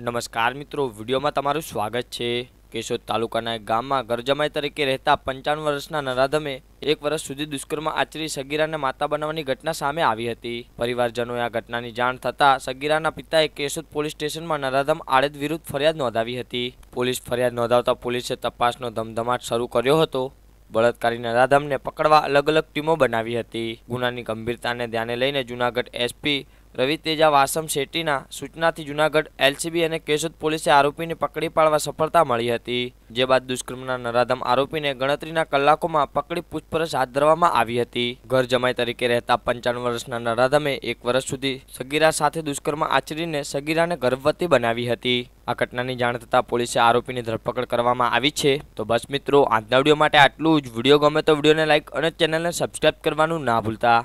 નમસ્કાર મિત્રો વિડીયોમાં તમારું સ્વાગત છે કેશોદ તાલુકાના એક ગામમાં ગરજમાઈ તરીકે રહેતા પંચાવન વર્ષના નરાધમે એક વર્ષ સુધી દુષ્કર્મ આચરી સગીરાને માતા બનાવવાની ઘટના સામે આવી હતી પરિવારજનોએ આ ઘટનાની જાણ થતાં સગીરાના પિતાએ કેશોદ પોલીસ સ્ટેશનમાં નરાધમ આડેદ વિરુદ્ધ ફરિયાદ નોંધાવી હતી પોલીસ ફરિયાદ નોંધાવતા પોલીસે તપાસનો ધમધમાટ શરૂ કર્યો હતો બળાત્કારી નરાધમને પકડવા અલગ અલગ ટીમો બનાવી હતી ગુનાની ગંભીરતાને ધ્યાને લઈને જૂનાગઢ એસપી રવિ તેજા વાસમ શેટ્ટીના સૂચનાથી જુનાગઢ એલસીબી અને કેશોદ પોલીસે આરોપીને પકડી પાડવા સફળતા મળી હતી જે બાદ દુષ્કર્મના નરાધમ આરોપીને ગણતરીના કલાકોમાં પકડી પૂછપરછ હાથ ધરવામાં આવી હતી ઘર જમાઈ તરીકે રહેતા પંચાવન વર્ષના નરાધમે એક વર્ષ સુધી સગીરા સાથે દુષ્કર્મ આચરીને સગીરાને ગર્ભવતી બનાવી હતી આ ઘટનાની જાણ થતાં પોલીસે આરોપીની ધરપકડ કરવામાં આવી છે તો બસ મિત્રો આજના વિડીયો માટે આટલું જ વિડીયો ગમે તો વિડીયોને લાઇક અને ચેનલને સબસ્ક્રાઇબ કરવાનું ના ભૂલતા